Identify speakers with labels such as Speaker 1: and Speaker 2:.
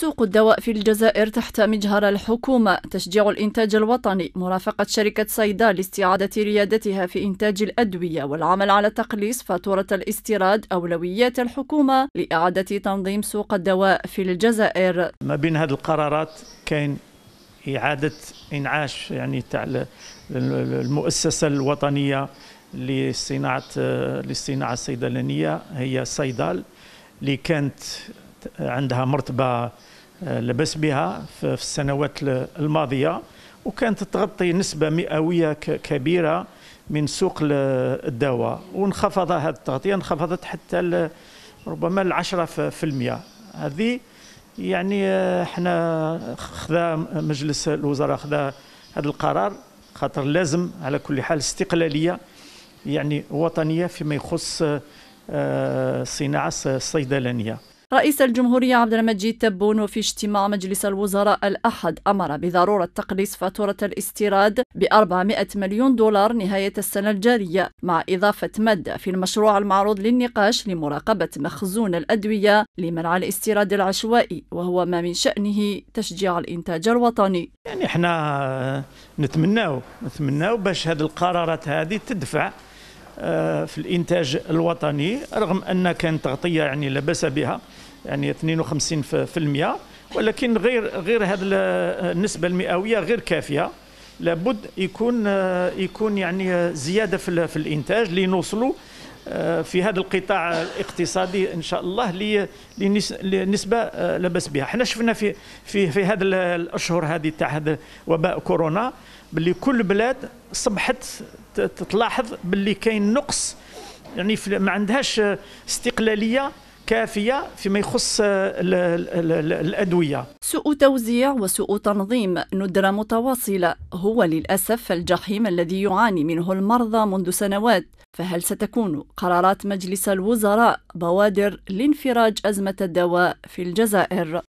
Speaker 1: سوق الدواء في الجزائر تحت مجهر الحكومة تشجيع الإنتاج الوطني مرافقة شركة صيدا لاستعادة ريادتها في إنتاج الأدوية والعمل على تقليص فاتورة الاستيراد أولويات الحكومة لإعادة تنظيم سوق الدواء في الجزائر
Speaker 2: ما بين هذه القرارات كاين إعادة إنعاش يعني تاع المؤسسة الوطنية لصناعة للصناعة الصيدلانية هي صيدال اللي كانت عندها مرتبة آه، لبس بها في السنوات الماضية وكانت تغطي نسبة مئوية كبيرة من سوق الدواء وانخفض هذه التغطية انخفضت حتى ربما العشرة في المئة هذه يعني آه، احنا خذا مجلس الوزراء خذا هذا القرار خاطر لازم على كل حال استقلالية يعني وطنية فيما يخص آه، صناعة الصيدلانية
Speaker 1: رئيس الجمهورية عبد المجيد تبون وفي اجتماع مجلس الوزراء الأحد أمر بضرورة تقليص فاتورة الاستيراد ب 400 مليون دولار نهاية السنة الجارية مع إضافة مادة في المشروع المعروض للنقاش لمراقبة مخزون الأدوية لمنع الاستيراد العشوائي وهو ما من شأنه تشجيع الإنتاج الوطني
Speaker 2: يعني احنا نتمناو نتمناو باش هذه القرارات هذه تدفع آه، في الانتاج الوطني رغم ان كانت تغطيه يعني لاباس بها يعني 52% ولكن غير غير هذه النسبه المئويه غير كافيه لابد يكون آه، يكون يعني زياده في الانتاج لنوصلوا آه، في هذا القطاع الاقتصادي ان شاء الله لنسبه آه، لا بها حنا شفنا في في في هذا الاشهر هذه تاع هذا وباء كورونا باللي كل بلاد صبحت تلاحظ باللي كاين نقص يعني ما عندهاش استقلاليه كافية فيما يخص الـ ال ال الأدوية
Speaker 1: سوء توزيع وسوء تنظيم ندرة متواصلة هو للأسف الجحيم الذي يعاني منه المرضى منذ سنوات فهل ستكون قرارات مجلس الوزراء بوادر لانفراج أزمة الدواء في الجزائر؟